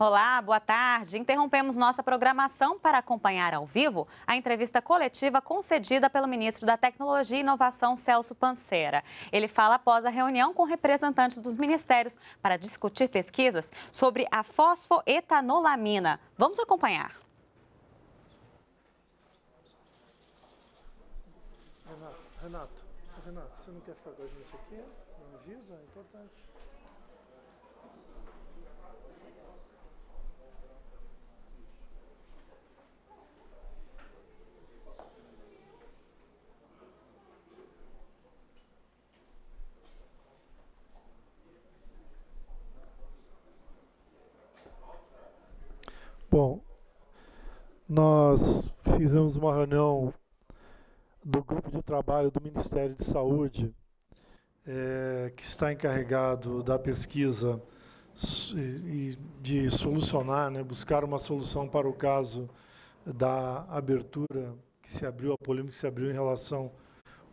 Olá, boa tarde. Interrompemos nossa programação para acompanhar ao vivo a entrevista coletiva concedida pelo ministro da Tecnologia e Inovação, Celso Pancera. Ele fala após a reunião com representantes dos ministérios para discutir pesquisas sobre a fosfoetanolamina. Vamos acompanhar. Renato, Renato, Renato, você não quer ficar com a gente? Bom, nós fizemos uma reunião do grupo de trabalho do Ministério de Saúde, é, que está encarregado da pesquisa e de solucionar, né, buscar uma solução para o caso da abertura que se abriu, a polêmica que se abriu em relação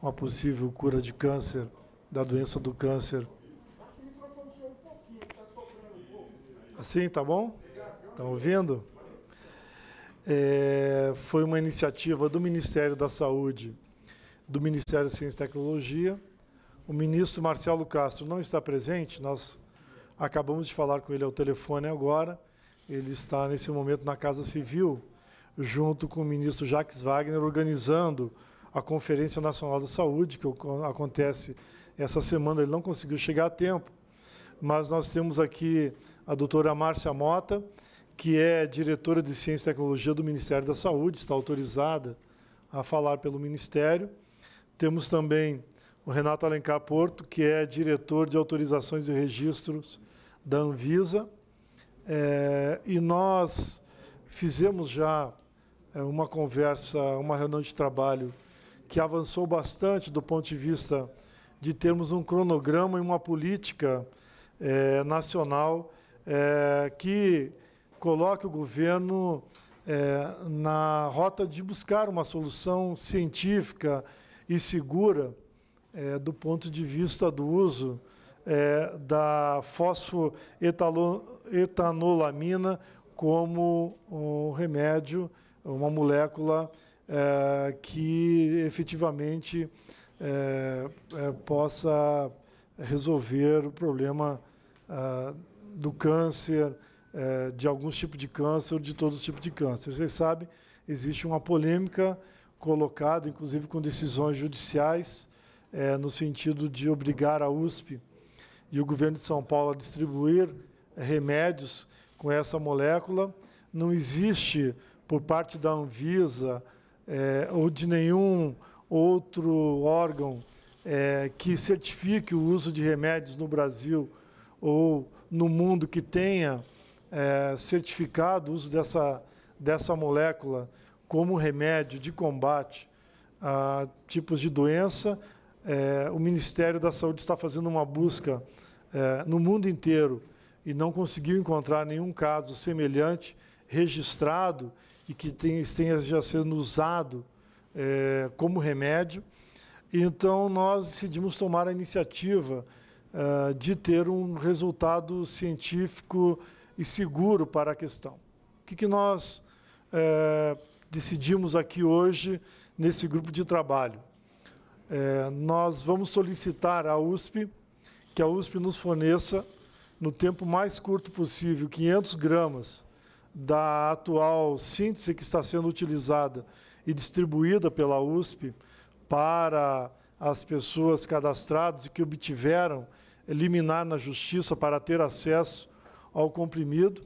a uma possível cura de câncer, da doença do câncer. Assim, tá bom? Estão ouvindo? É, foi uma iniciativa do Ministério da Saúde, do Ministério de Ciência e Tecnologia. O ministro Marcelo Castro não está presente, nós acabamos de falar com ele ao telefone agora. Ele está, nesse momento, na Casa Civil, junto com o ministro Jacques Wagner, organizando a Conferência Nacional da Saúde, que acontece essa semana. Ele não conseguiu chegar a tempo, mas nós temos aqui a doutora Márcia Mota que é diretora de Ciência e Tecnologia do Ministério da Saúde, está autorizada a falar pelo Ministério. Temos também o Renato Alencar Porto, que é diretor de autorizações e registros da Anvisa. É, e nós fizemos já é, uma conversa, uma reunião de trabalho que avançou bastante do ponto de vista de termos um cronograma e uma política é, nacional é, que coloque o governo é, na rota de buscar uma solução científica e segura é, do ponto de vista do uso é, da fosfoetanolamina como um remédio, uma molécula é, que efetivamente é, é, possa resolver o problema ah, do câncer, é, de alguns tipos de câncer, ou de todos os tipos de câncer. Vocês sabem, existe uma polêmica colocada, inclusive com decisões judiciais, é, no sentido de obrigar a USP e o governo de São Paulo a distribuir é, remédios com essa molécula. Não existe, por parte da Anvisa é, ou de nenhum outro órgão é, que certifique o uso de remédios no Brasil ou no mundo que tenha é, certificado o uso dessa, dessa molécula como remédio de combate a tipos de doença. É, o Ministério da Saúde está fazendo uma busca é, no mundo inteiro e não conseguiu encontrar nenhum caso semelhante registrado e que tenha, já sendo usado é, como remédio. Então, nós decidimos tomar a iniciativa é, de ter um resultado científico e seguro para a questão. O que, que nós é, decidimos aqui hoje nesse grupo de trabalho? É, nós vamos solicitar à USP que a USP nos forneça, no tempo mais curto possível, 500 gramas da atual síntese que está sendo utilizada e distribuída pela USP para as pessoas cadastradas e que obtiveram liminar na justiça para ter acesso ao comprimido,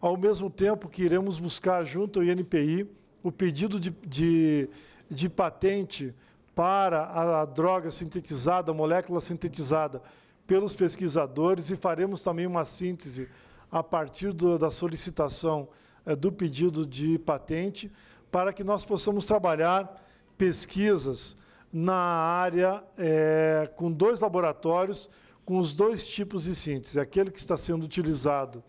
ao mesmo tempo que iremos buscar junto ao INPI o pedido de, de, de patente para a, droga sintetizada, a molécula sintetizada, pelos pesquisadores e faremos também uma síntese a partir do, da solicitação eh, do pedido de patente para que nós possamos trabalhar pesquisas na área eh, com dois laboratórios com os dois tipos de síntese, aquele que está sendo utilizado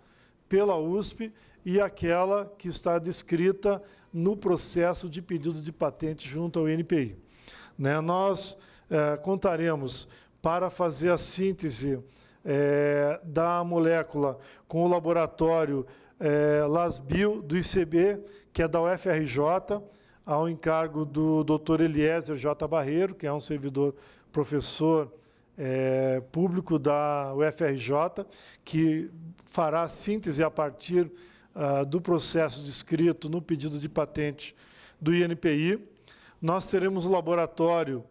pela USP e aquela que está descrita no processo de pedido de patente junto ao INPI. Né? Nós eh, contaremos para fazer a síntese eh, da molécula com o laboratório eh, LASBio do ICB, que é da UFRJ, ao encargo do Dr. Eliezer J. Barreiro, que é um servidor professor é, público da UFRJ, que fará síntese a partir ah, do processo descrito no pedido de patente do INPI. Nós teremos o laboratório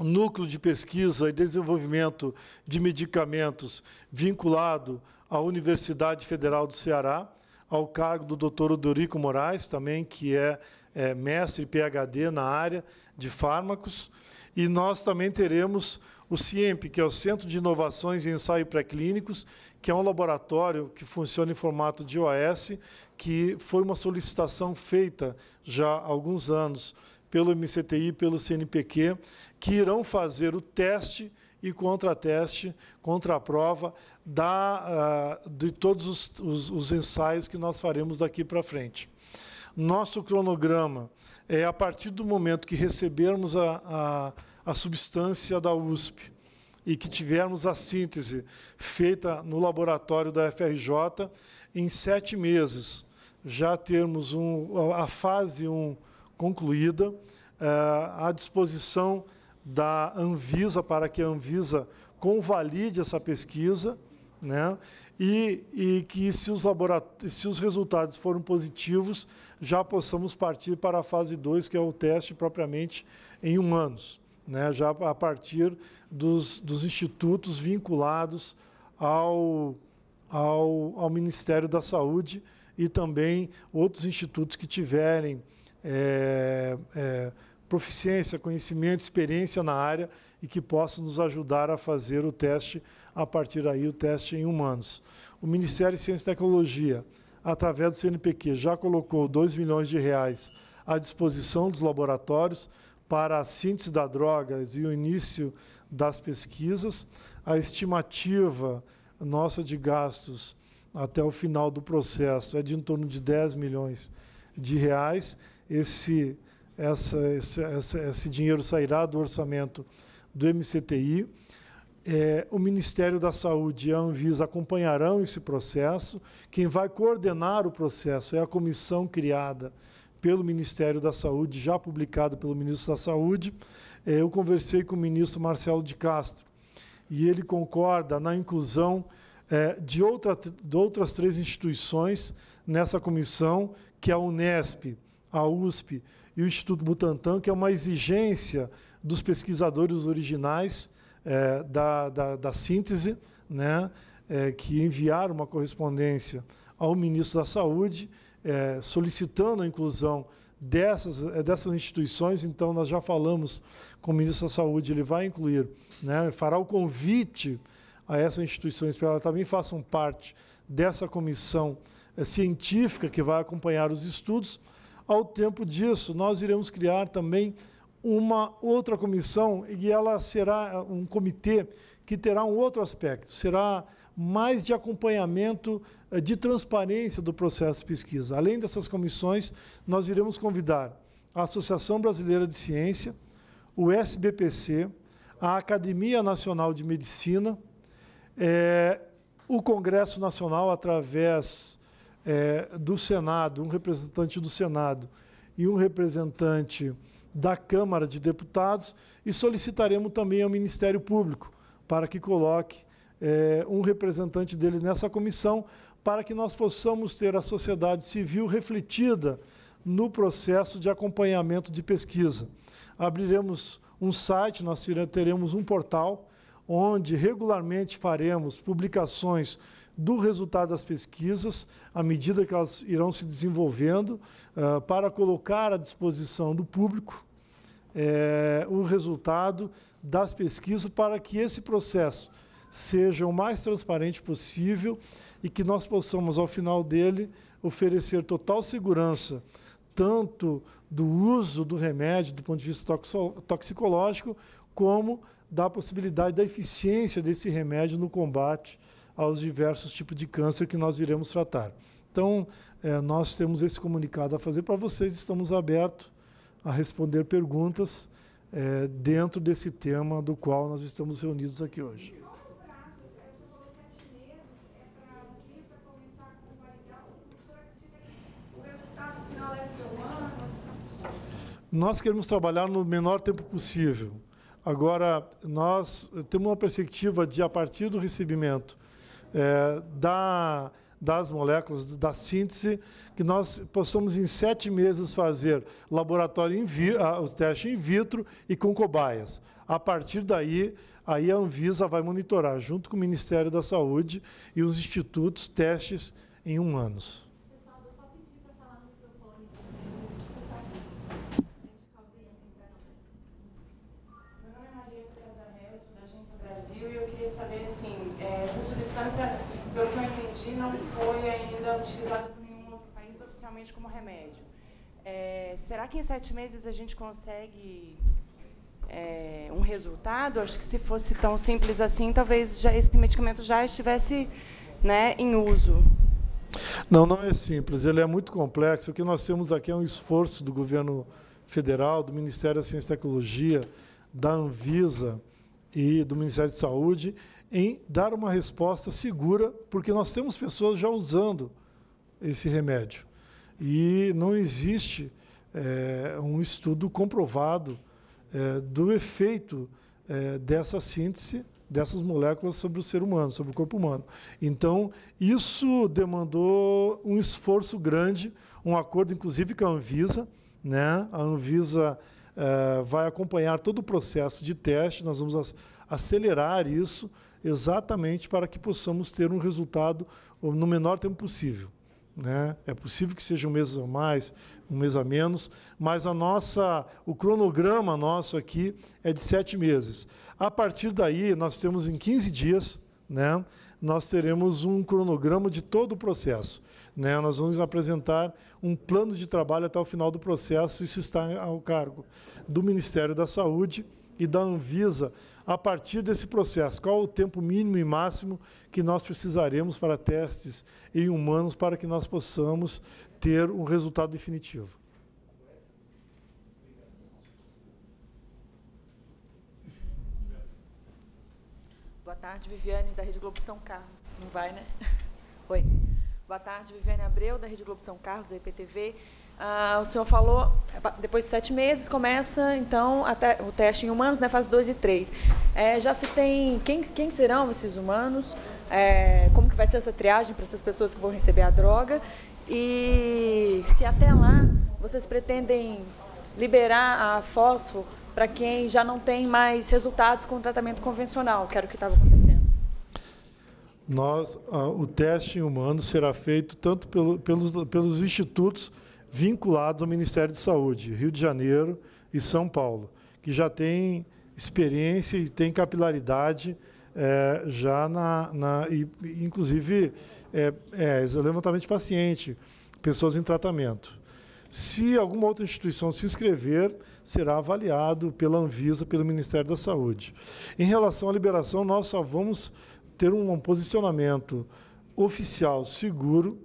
núcleo de pesquisa e desenvolvimento de medicamentos vinculado à Universidade Federal do Ceará, ao cargo do Dr. Odorico Moraes, também que é, é mestre PhD na área de fármacos, e nós também teremos o CIEMP, que é o Centro de Inovações e Ensaio Pré-Clínicos, que é um laboratório que funciona em formato de OS, que foi uma solicitação feita já há alguns anos pelo MCTI e pelo CNPq, que irão fazer o teste e contrateste, prova da, uh, de todos os, os, os ensaios que nós faremos daqui para frente. Nosso cronograma é a partir do momento que recebermos a, a a substância da USP e que tivermos a síntese feita no laboratório da FRJ em sete meses, já termos um, a fase 1 concluída, é, à disposição da Anvisa, para que a Anvisa convalide essa pesquisa, né? e, e que, se os, se os resultados forem positivos, já possamos partir para a fase 2, que é o teste propriamente em humanos né, já a partir dos, dos institutos vinculados ao, ao, ao, Ministério da Saúde e também outros institutos que tiverem é, é, proficiência, conhecimento, experiência na área e que possam nos ajudar a fazer o teste, a partir daí, o teste em humanos. O Ministério de Ciência e Tecnologia, através do CNPq, já colocou 2 milhões de reais à disposição dos laboratórios para a síntese das drogas e o início das pesquisas, a estimativa nossa de gastos até o final do processo é de em torno de 10 milhões de reais. Esse, essa, esse, essa, esse dinheiro sairá do orçamento do MCTI. É, o Ministério da Saúde e a Anvisa acompanharão esse processo. Quem vai coordenar o processo é a comissão criada pelo Ministério da Saúde, já publicado pelo ministro da Saúde. Eh, eu conversei com o ministro Marcelo de Castro e ele concorda na inclusão eh, de, outra, de outras três instituições nessa comissão, que é a Unesp, a USP e o Instituto Butantan, que é uma exigência dos pesquisadores originais é, da, da, da, síntese, né, é, que enviaram uma correspondência ao ministro da Saúde é, solicitando a inclusão dessas, é, dessas instituições, então nós já falamos com o ministro da Saúde, ele vai incluir, né, fará o convite a essas instituições para que elas também façam parte dessa comissão é, científica que vai acompanhar os estudos. Ao tempo disso, nós iremos criar também uma outra comissão e ela será é, um comitê que terá um outro aspecto, será mais de acompanhamento eh, de transparência do processo de pesquisa. Além dessas comissões, nós iremos convidar a Associação Brasileira de Ciência, o SBPC, a Academia Nacional de Medicina, é, o Congresso Nacional, através é, do Senado, um representante do Senado e um representante da Câmara de Deputados, e solicitaremos também ao Ministério Público para que coloque é, um representante dele nessa comissão, para que nós possamos ter a sociedade civil refletida no processo de acompanhamento de pesquisa. Abriremos um site, nós teremos um portal onde regularmente faremos publicações do resultado das pesquisas, à medida que elas irão se desenvolvendo, ah, para colocar à disposição do público eh, o resultado das pesquisas, para que esse processo seja o mais transparente possível e que nós possamos, ao final dele, oferecer total segurança, tanto do uso do remédio do ponto de vista toxicológico, como da possibilidade da eficiência desse remédio no combate aos diversos tipos de câncer que nós iremos tratar. Então, é, nós temos esse comunicado a fazer para vocês, estamos abertos a responder perguntas é, dentro desse tema do qual nós estamos reunidos aqui hoje. Nós queremos trabalhar no menor tempo possível. Agora, nós temos uma perspectiva de, a partir do recebimento é, da, das moléculas, da síntese, que nós possamos, em sete meses, fazer laboratório vi, ah, os testes in vitro e com cobaias. A partir daí, aí a Anvisa vai monitorar, junto com o Ministério da Saúde e os institutos, testes em um ano. será que em sete meses a gente consegue é, um resultado? Acho que se fosse tão simples assim, talvez já esse medicamento já estivesse né, em uso. Não, não é simples, ele é muito complexo. O que nós temos aqui é um esforço do governo federal, do Ministério da Ciência e Tecnologia, da Anvisa e do Ministério de Saúde em dar uma resposta segura, porque nós temos pessoas já usando esse remédio. E não existe é, um estudo comprovado é, do efeito é, dessa síntese dessas moléculas sobre o ser humano, sobre o corpo humano. Então, isso demandou um esforço grande, um acordo, inclusive, com a Anvisa. Né? A Anvisa é, vai acompanhar todo o processo de teste, nós vamos acelerar isso exatamente para que possamos ter um resultado no menor tempo possível. Né? É possível que seja um mês a mais, um mês a menos, mas a nossa, o cronograma nosso aqui é de sete meses. A partir daí, nós temos em 15 dias, né? nós teremos um cronograma de todo o processo. Né? Nós vamos apresentar um plano de trabalho até o final do processo, isso está ao cargo do Ministério da Saúde e da Anvisa a partir desse processo? Qual o tempo mínimo e máximo que nós precisaremos para testes em humanos para que nós possamos ter um resultado definitivo? Boa tarde, Viviane, da Rede Globo de São Carlos. Não vai, né? Oi. Boa tarde, Viviane Abreu, da Rede Globo de São Carlos, da IPTV. Ah, o senhor falou, depois de sete meses começa, então, até o teste em humanos, né, fase 2 e 3. É, já se tem quem, quem serão esses humanos, é, como que vai ser essa triagem para essas pessoas que vão receber a droga, e se até lá vocês pretendem liberar a fósforo para quem já não tem mais resultados com o tratamento convencional, que era o que estava acontecendo? Nós, ah, o teste em humanos será feito tanto pelo, pelos, pelos institutos vinculados ao Ministério de Saúde, Rio de Janeiro e São Paulo, que já tem experiência e tem capilaridade é, já na, na e, inclusive é, é, levantamento de paciente, pessoas em tratamento. Se alguma outra instituição se inscrever, será avaliado pela Anvisa, pelo Ministério da Saúde. Em relação à liberação, nós só vamos ter um posicionamento oficial seguro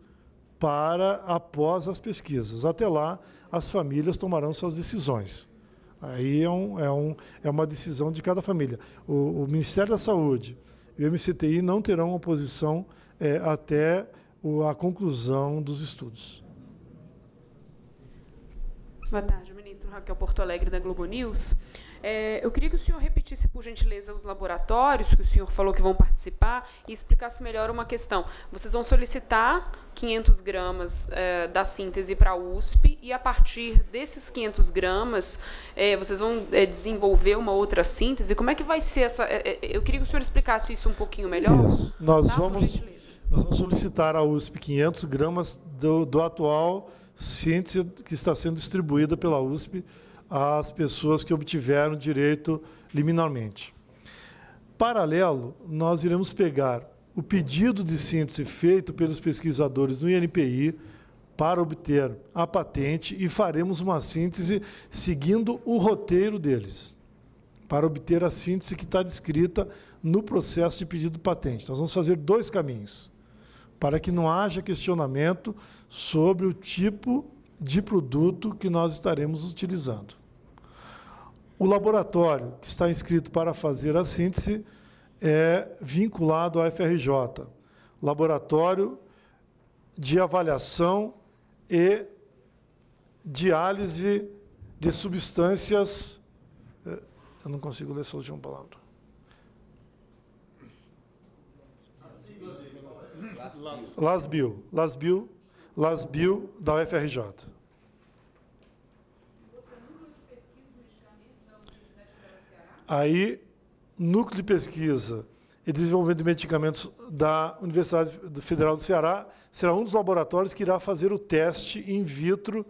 para após as pesquisas. Até lá, as famílias tomarão suas decisões. Aí é, um, é, um, é uma decisão de cada família. O, o Ministério da Saúde e o MCTI não terão oposição é, até o, a conclusão dos estudos. Boa tarde, ministro Raquel Porto Alegre, da Globo News. É, eu queria que o senhor repetisse, por gentileza, os laboratórios que o senhor falou que vão participar e explicasse melhor uma questão. Vocês vão solicitar 500 gramas é, da síntese para a USP e, a partir desses 500 gramas, é, vocês vão é, desenvolver uma outra síntese? Como é que vai ser essa... É, é, eu queria que o senhor explicasse isso um pouquinho melhor. Nós, tá? vamos, nós vamos solicitar à USP 500 gramas do, do atual síntese que está sendo distribuída pela USP às pessoas que obtiveram direito liminarmente. Paralelo, nós iremos pegar o pedido de síntese feito pelos pesquisadores no INPI para obter a patente e faremos uma síntese seguindo o roteiro deles, para obter a síntese que está descrita no processo de pedido de patente. Nós vamos fazer dois caminhos, para que não haja questionamento sobre o tipo de produto que nós estaremos utilizando. O laboratório que está inscrito para fazer a síntese é vinculado à FRJ, Laboratório de Avaliação e Diálise de Substâncias. É, eu não consigo ler essa última palavra. Lasbio. Lasbio. Lasbio Lasbio, da UFRJ. Aí, núcleo de pesquisa e desenvolvimento de medicamentos da Universidade Federal do Ceará será um dos laboratórios que irá fazer o teste in vitro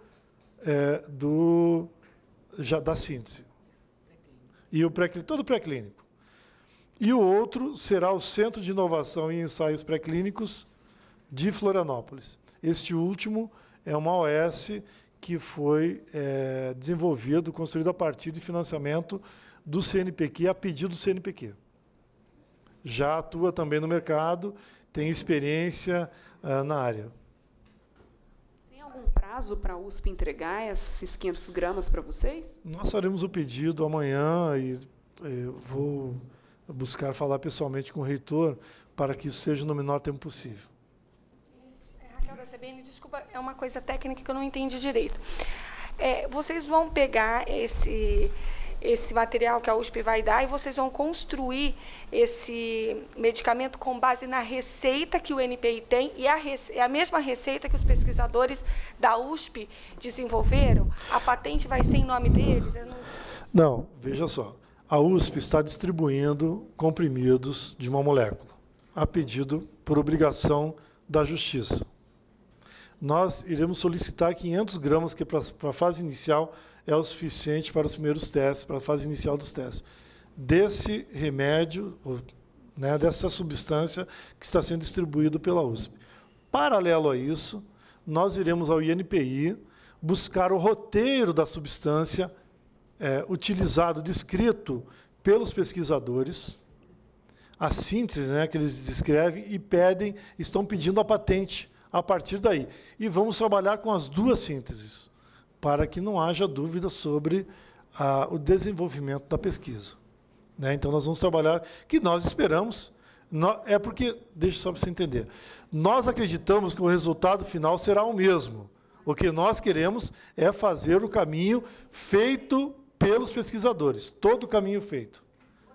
é, do, já, da síntese. E o pré todo pré-clínico. E o outro será o Centro de Inovação e Ensaios Pré-Clínicos de Florianópolis. Este último é uma OS que foi é, desenvolvido, construído a partir de financiamento do CNPq, a pedido do CNPq. Já atua também no mercado, tem experiência ah, na área. Tem algum prazo para a USP entregar esses 500 gramas para vocês? Nós faremos o pedido amanhã e vou buscar falar pessoalmente com o reitor para que isso seja no menor tempo possível desculpa, é uma coisa técnica que eu não entendi direito. É, vocês vão pegar esse, esse material que a USP vai dar e vocês vão construir esse medicamento com base na receita que o NPI tem e a é a mesma receita que os pesquisadores da USP desenvolveram? A patente vai ser em nome deles? Não... não, veja só. A USP está distribuindo comprimidos de uma molécula, a pedido por obrigação da Justiça nós iremos solicitar 500 gramas, que para a fase inicial é o suficiente para os primeiros testes, para a fase inicial dos testes, desse remédio, né, dessa substância que está sendo distribuído pela USP. Paralelo a isso, nós iremos ao INPI buscar o roteiro da substância é, utilizado, descrito pelos pesquisadores, a síntese né, que eles descrevem e pedem, estão pedindo a patente a partir daí. E vamos trabalhar com as duas sínteses, para que não haja dúvida sobre ah, o desenvolvimento da pesquisa. Né? Então, nós vamos trabalhar, que nós esperamos, no, é porque, deixa só para você entender, nós acreditamos que o resultado final será o mesmo. O que nós queremos é fazer o caminho feito pelos pesquisadores, todo o caminho feito.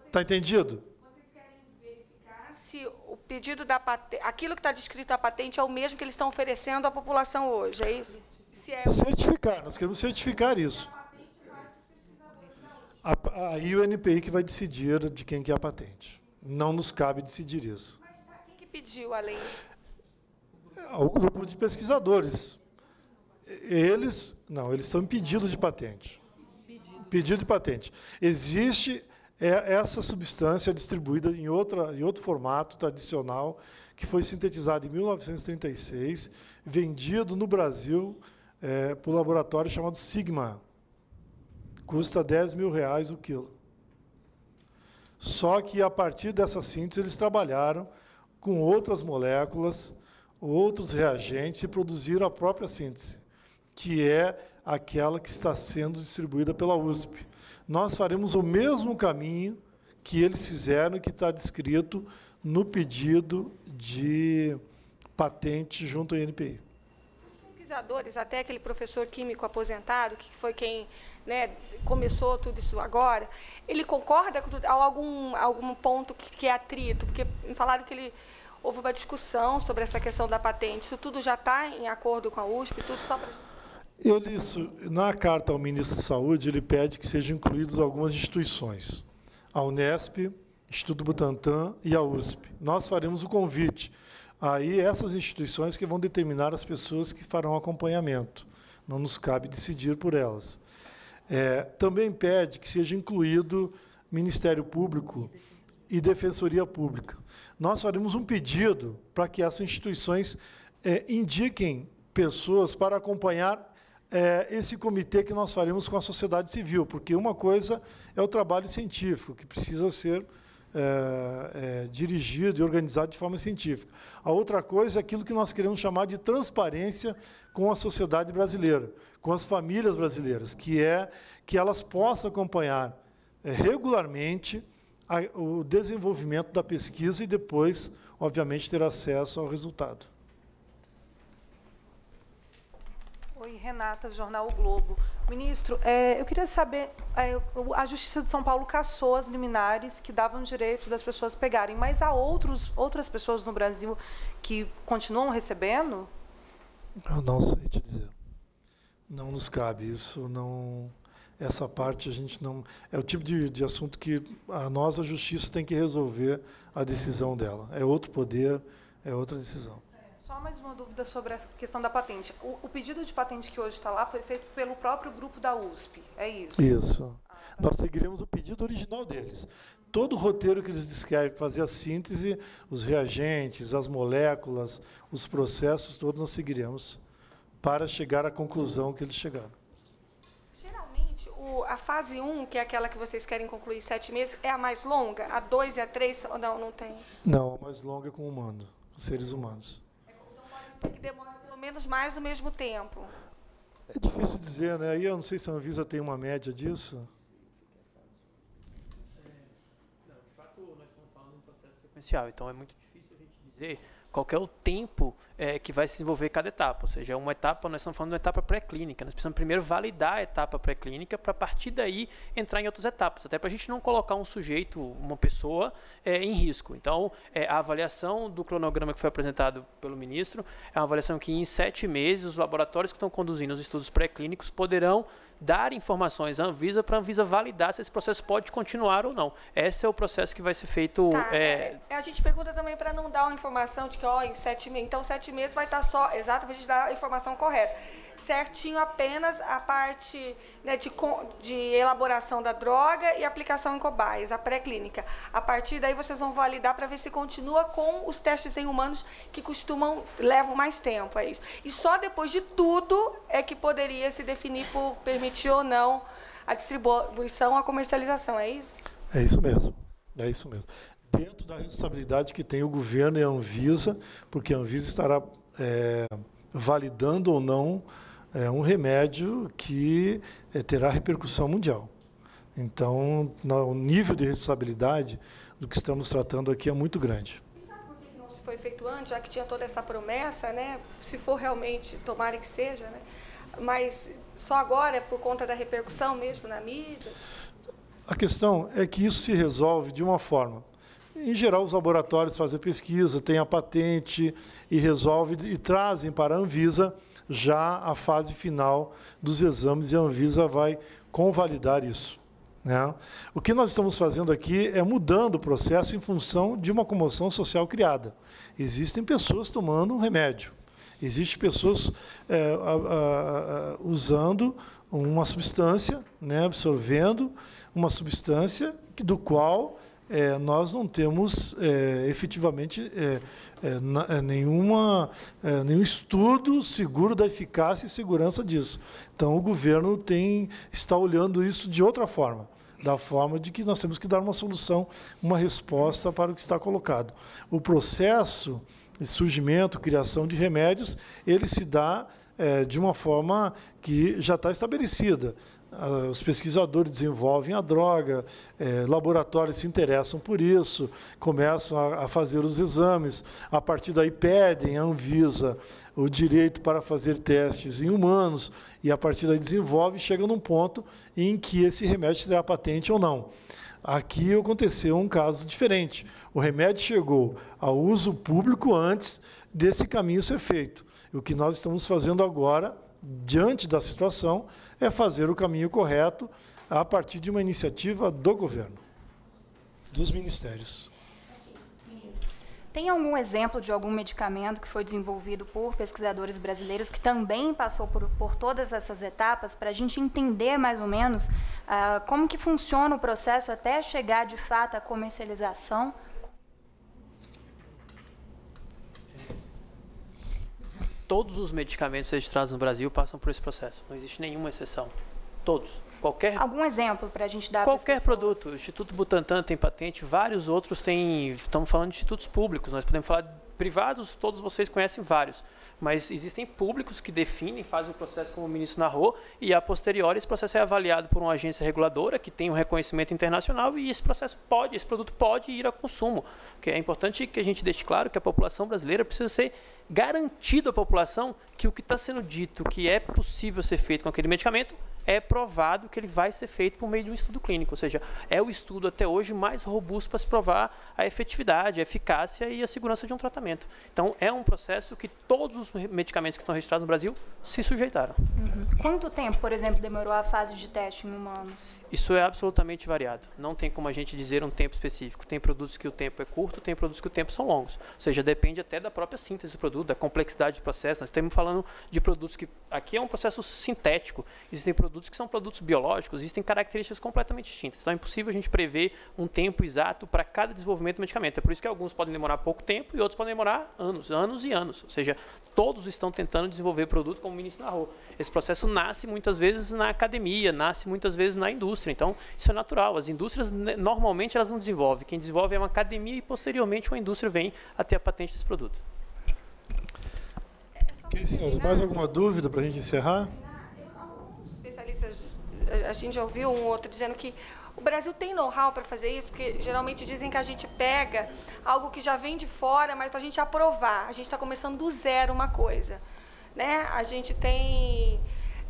Está entendido? pedido da patente, aquilo que está descrito na patente é o mesmo que eles estão oferecendo à população hoje, é isso? Se é... Certificar, nós queremos certificar isso. A, aí o NPI que vai decidir de quem que é a patente. Não nos cabe decidir isso. Mas tá, quem que pediu a lei? É, o grupo de pesquisadores. Eles, não, eles são pedido de patente. Pedido. pedido de patente. Existe é essa substância distribuída em, outra, em outro formato tradicional, que foi sintetizado em 1936, vendido no Brasil é, por um laboratório chamado Sigma. Custa 10 mil reais o quilo. Só que, a partir dessa síntese, eles trabalharam com outras moléculas, outros reagentes e produziram a própria síntese, que é aquela que está sendo distribuída pela USP nós faremos o mesmo caminho que eles fizeram e que está descrito no pedido de patente junto ao INPI. Os pesquisadores, até aquele professor químico aposentado, que foi quem né, começou tudo isso agora, ele concorda com algum, algum ponto que, que é atrito? Porque falaram que ele houve uma discussão sobre essa questão da patente. Isso tudo já está em acordo com a USP? Tudo só para... Eu li isso, na carta ao ministro da Saúde, ele pede que sejam incluídas algumas instituições, a Unesp, Instituto Butantan e a USP. Nós faremos o convite. Aí essas instituições que vão determinar as pessoas que farão acompanhamento. Não nos cabe decidir por elas. É, também pede que seja incluído Ministério Público e Defensoria Pública. Nós faremos um pedido para que essas instituições é, indiquem pessoas para acompanhar é, esse comitê que nós faremos com a sociedade civil, porque uma coisa é o trabalho científico, que precisa ser é, é, dirigido e organizado de forma científica. A outra coisa é aquilo que nós queremos chamar de transparência com a sociedade brasileira, com as famílias brasileiras, que é que elas possam acompanhar é, regularmente a, o desenvolvimento da pesquisa e depois, obviamente, ter acesso ao resultado. Oi, Renata, Jornal o Globo. Ministro, é, eu queria saber, é, a Justiça de São Paulo caçou as liminares que davam direito das pessoas pegarem, mas há outros, outras pessoas no Brasil que continuam recebendo? Eu não sei te dizer. Não nos cabe isso, não essa parte a gente não. É o tipo de, de assunto que a nós, a justiça, tem que resolver a decisão dela. É outro poder, é outra decisão mais uma dúvida sobre a questão da patente. O, o pedido de patente que hoje está lá foi feito pelo próprio grupo da USP, é isso? Isso. Ah, tá. Nós seguiremos o pedido original deles. Todo o roteiro que eles descrevem, fazer a síntese, os reagentes, as moléculas, os processos, todos nós seguiremos para chegar à conclusão que eles chegaram. Geralmente, o, a fase 1, que é aquela que vocês querem concluir em sete meses, é a mais longa? A 2 e a 3? Não, não tem. Não, a mais longa é com o humano, com seres humanos que demora pelo menos mais o mesmo tempo? É difícil dizer, né? Aí eu não sei se a Anvisa tem uma média disso. É, não, de fato, nós estamos falando de um processo sequencial, então é muito difícil a gente dizer qual é o tempo é, que vai se desenvolver cada etapa. Ou seja, é uma etapa, nós estamos falando de uma etapa pré-clínica. Nós precisamos primeiro validar a etapa pré-clínica para a partir daí entrar em outras etapas, até para a gente não colocar um sujeito, uma pessoa, é, em risco. Então, é, a avaliação do cronograma que foi apresentado pelo ministro é uma avaliação que em sete meses os laboratórios que estão conduzindo os estudos pré-clínicos poderão dar informações à Anvisa para a Anvisa validar se esse processo pode continuar ou não. Esse é o processo que vai ser feito. Tá, é, é, a gente pergunta também para não dar uma informação de que, ó, em sete meses, então sete sete meses vai estar só, exato, a gente dar a informação correta. Certinho apenas a parte né, de, de elaboração da droga e aplicação em cobaias, a pré-clínica. A partir daí vocês vão validar para ver se continua com os testes em humanos que costumam, levam mais tempo, é isso. E só depois de tudo é que poderia se definir por permitir ou não a distribuição, a comercialização, é isso? É isso mesmo. É isso mesmo dentro da responsabilidade que tem o governo e a Anvisa, porque a Anvisa estará é, validando ou não é, um remédio que é, terá repercussão mundial. Então, no, o nível de responsabilidade do que estamos tratando aqui é muito grande. E sabe por que não se foi feito antes, já que tinha toda essa promessa, né? se for realmente, tomara que seja, né? mas só agora é por conta da repercussão mesmo na mídia? A questão é que isso se resolve de uma forma. Em geral, os laboratórios fazem pesquisa, têm a patente e resolvem e trazem para a Anvisa já a fase final dos exames e a Anvisa vai convalidar isso. Né? O que nós estamos fazendo aqui é mudando o processo em função de uma comoção social criada. Existem pessoas tomando um remédio, existem pessoas é, a, a, usando uma substância, né, absorvendo uma substância do qual é, nós não temos é, efetivamente é, é, é, nenhuma, nenhum estudo seguro da eficácia e segurança disso. Então, o governo tem, está olhando isso de outra forma da forma de que nós temos que dar uma solução, uma resposta para o que está colocado. O processo de surgimento, criação de remédios, ele se dá é, de uma forma que já está estabelecida. Ah, os pesquisadores desenvolvem a droga, é, laboratórios se interessam por isso, começam a, a, fazer os exames, a partir daí pedem à Anvisa o direito para fazer testes em humanos, e a partir daí desenvolve, chega num ponto em que esse remédio terá patente ou não. Aqui aconteceu um caso diferente. O remédio chegou ao uso público antes desse caminho ser feito. o que nós estamos fazendo agora, diante da situação, é fazer o caminho correto a partir de uma iniciativa do governo, dos ministérios. Tem algum exemplo de algum medicamento que foi desenvolvido por pesquisadores brasileiros que também passou por, por todas essas etapas para a gente entender mais ou menos ah, como que funciona o processo até chegar de fato à comercialização? todos os medicamentos registrados no Brasil passam por esse processo. Não existe nenhuma exceção. Todos. Qualquer, Algum exemplo para a gente dar Qualquer produto. O Instituto Butantan tem patente, vários outros têm. Estamos falando de institutos públicos, nós podemos falar de privados, todos vocês conhecem vários mas existem públicos que definem, fazem o processo como o ministro narrou, e a posteriori esse processo é avaliado por uma agência reguladora que tem um reconhecimento internacional e esse processo pode, esse produto pode ir a consumo. que é importante que a gente deixe claro que a população brasileira precisa ser garantida à população que o que está sendo dito, que é possível ser feito com aquele medicamento, é provado que ele vai ser feito por meio de um estudo clínico, ou seja, é o estudo até hoje mais robusto para se provar a efetividade, a eficácia e a segurança de um tratamento. Então, é um processo que todos os medicamentos que estão registrados no Brasil se sujeitaram. Uhum. Quanto tempo, por exemplo, demorou a fase de teste em humanos? Isso é absolutamente variado. Não tem como a gente dizer um tempo específico. Tem produtos que o tempo é curto, tem produtos que o tempo são longos. Ou seja, depende até da própria síntese do produto, da complexidade do processo. Nós estamos falando de produtos que. Aqui é um processo sintético. Existem produtos que são produtos biológicos, existem características completamente distintas. Então é impossível a gente prever um tempo exato para cada desenvolvimento do medicamento. É por isso que alguns podem demorar pouco tempo e outros podem demorar anos, anos e anos. Ou seja, todos estão tentando desenvolver produto, como o ministro narrou. Esse processo nasce muitas vezes na academia, nasce muitas vezes na indústria. Então, isso é natural. As indústrias, normalmente, elas não desenvolvem. Quem desenvolve é uma academia e, posteriormente, uma indústria vem até a patente desse produto. Ok, senhores, mais alguma dúvida para a gente encerrar? Alguns especialistas, a gente já ouviu um outro dizendo que o Brasil tem know-how para fazer isso, porque geralmente dizem que a gente pega algo que já vem de fora, mas para a gente aprovar. A gente está começando do zero uma coisa. Né? A gente tem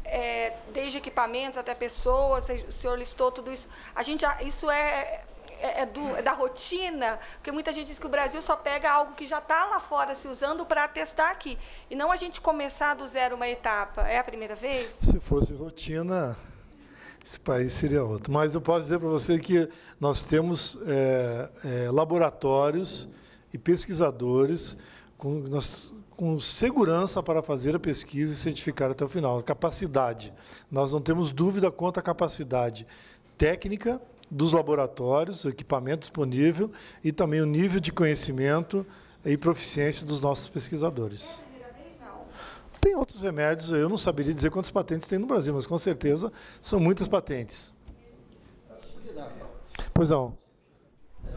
é, desde equipamentos até pessoas, o senhor listou tudo isso. A gente, isso é, é, é, do, é, da rotina, porque muita gente diz que o Brasil só pega algo que já está lá fora se usando para testar aqui. E não a gente começar do zero uma etapa. É a primeira vez? Se fosse rotina, esse país seria outro. Mas eu posso dizer para você que nós temos é, é, laboratórios e pesquisadores com, nós, com segurança para fazer a pesquisa e certificar até o final. Capacidade. Nós não temos dúvida quanto à capacidade técnica dos laboratórios, o equipamento disponível e também o nível de conhecimento e proficiência dos nossos pesquisadores. Tem outros remédios, eu não saberia dizer quantas patentes tem no Brasil, mas com certeza são muitas patentes. Pois não.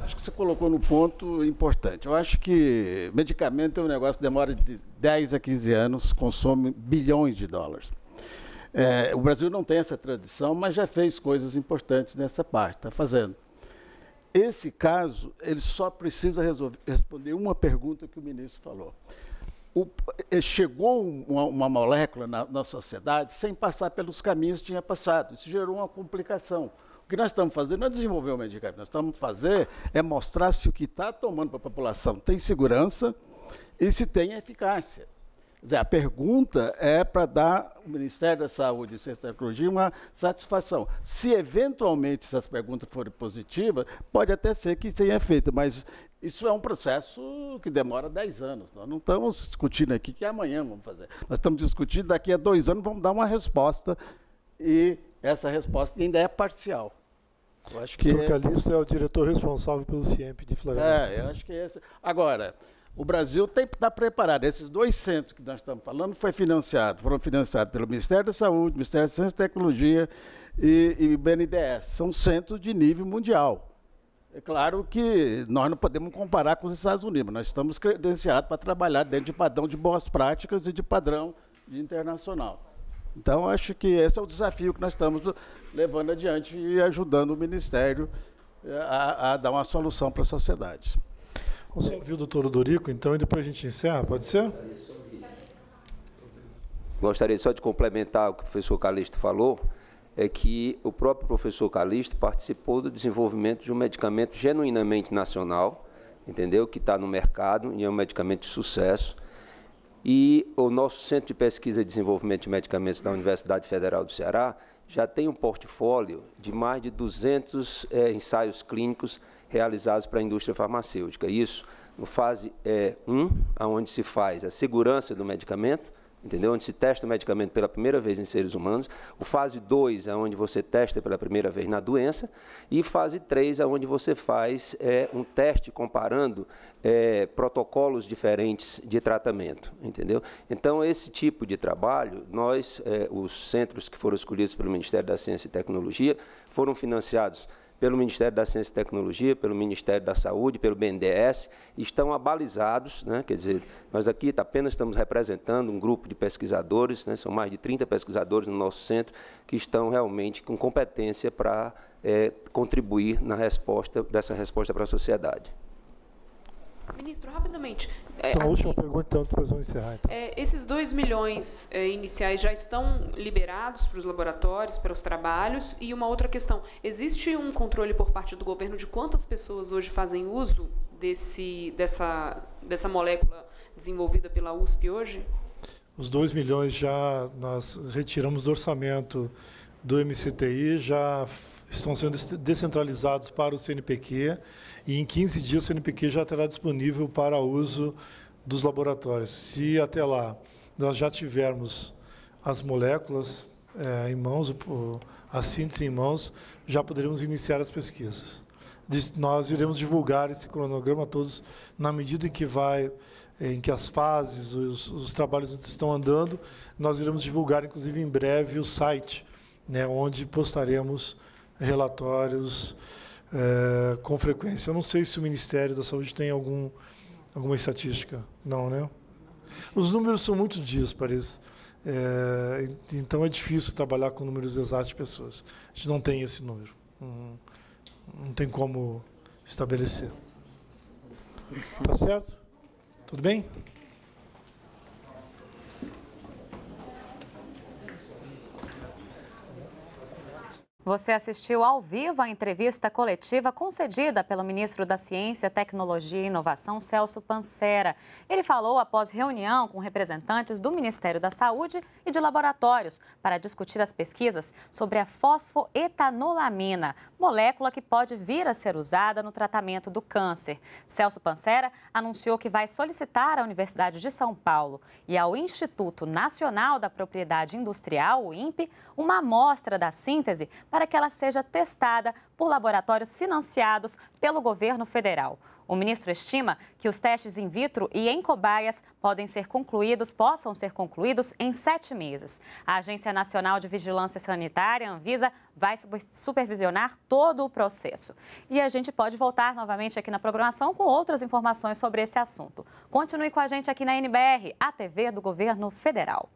Acho que você colocou no ponto importante. Eu acho que medicamento é um negócio que demora de 10 a 15 anos, consome bilhões de dólares. É, o Brasil não tem essa tradição, mas já fez coisas importantes nessa parte, está fazendo. Esse caso, ele só precisa resolver, responder uma pergunta que o ministro falou o, eh, chegou uma, uma molécula na, na, sociedade sem passar pelos caminhos que tinha passado. Isso gerou uma complicação. O que nós estamos fazendo não é desenvolver o medicamento, nós estamos fazendo é mostrar se o que está tomando para a população tem segurança e se tem eficácia. A pergunta é para dar o Ministério da Saúde e Ciência e Tecnologia uma satisfação. Se eventualmente essas perguntas forem positivas, pode até ser que tenha feito, mas isso é um processo que demora 10 anos. Nós não estamos discutindo aqui que amanhã vamos fazer. Nós estamos discutindo daqui a dois anos vamos dar uma resposta e essa resposta ainda é parcial. Eu acho que o Calisto é... é o diretor responsável pelo CIEMP de Florianópolis. É, eu acho que é esse. Agora, o Brasil tem que estar preparado. Esses dois centros que nós estamos falando foi financiado, foram financiados pelo Ministério da Saúde, Ministério da Ciência e Tecnologia e, e BNDES. São centros de nível mundial. É claro que nós não podemos comparar com os Estados Unidos, nós estamos credenciados para trabalhar dentro de padrão de boas práticas e de padrão de internacional. Então, acho que esse é o desafio que nós estamos levando adiante e ajudando o Ministério eh, a, a dar uma solução para a sociedade. Vamos ouvir o doutor Odorico, então, e depois a gente encerra, pode ser? Gostaria só de complementar o que o professor Calixto falou, é que o próprio professor Calixto participou do desenvolvimento de um medicamento genuinamente nacional, entendeu? Que está no mercado e é um medicamento de sucesso. E o nosso Centro de Pesquisa e Desenvolvimento de Medicamentos da Universidade Federal do Ceará já tem um portfólio de mais de 200 é, eh, ensaios clínicos realizados para a indústria farmacêutica. Isso no fase 1, é, um, onde se faz a segurança do medicamento, entendeu? Onde se testa o medicamento pela primeira vez em seres humanos, o fase 2 é onde você testa pela primeira vez na doença e fase 3 é onde você faz é, um teste comparando é, protocolos diferentes de tratamento, entendeu? Então esse tipo de trabalho, nós, é, os centros que foram escolhidos pelo Ministério da Ciência e Tecnologia, foram financiados pelo Ministério da Ciência e Tecnologia, pelo Ministério da Saúde, pelo BNDES, estão abalizados, né? quer dizer, nós aqui tá apenas estamos representando um grupo de pesquisadores, né? são mais de 30 pesquisadores no nosso centro, que estão realmente com competência para é, contribuir na resposta dessa resposta para a sociedade. Ministro, rapidamente. É, então, aqui, a última pergunta, então, depois vamos encerrar. Então. É, esses 2 milhões é, iniciais já estão liberados para os laboratórios, para os trabalhos? E uma outra questão: existe um controle por parte do governo de quantas pessoas hoje fazem uso desse, dessa, dessa molécula desenvolvida pela USP hoje? Os 2 milhões já nós retiramos do orçamento do MCTI, já estão sendo descentralizados para o CNPq e em 15 dias o CNPq já terá disponível para uso dos laboratórios. Se até lá nós já tivermos as moléculas é, em mãos, a síntese em mãos, já poderemos iniciar as pesquisas. Nós iremos divulgar esse cronograma todos na medida em que vai eh, em que as fases, os, os, trabalhos estão andando. Nós iremos divulgar, inclusive, em breve o site, né, onde postaremos relatórios é, com frequência. Eu não sei se o Ministério da Saúde tem algum, alguma estatística. Não, né? Os números são muito díspares. É, eh, então é difícil trabalhar com números exatos de pessoas. A gente não tem esse número. Não, hum, não tem como estabelecer. Tá certo? Tudo bem? Você assistiu ao vivo à entrevista coletiva concedida pelo ministro da Ciência, Tecnologia e Inovação, Celso Pancera. Ele falou após reunião com representantes do Ministério da Saúde e de laboratórios para discutir as pesquisas sobre a fosfoetanolamina, molécula que pode vir a ser usada no tratamento do câncer. Celso Pancera anunciou que vai solicitar à Universidade de São Paulo e ao Instituto Nacional da Propriedade Industrial, o INPE, uma amostra da síntese para que ela seja testada por laboratórios financiados pelo governo federal. O ministro estima que os testes in vitro e em cobaias podem ser concluídos, possam ser concluídos em sete meses. A Agência Nacional de Vigilância Sanitária, Anvisa, vai supervisionar todo o processo. E a gente pode voltar novamente aqui na programação com outras informações sobre esse assunto. Continue com a gente aqui na NBR, a TV do Governo Federal.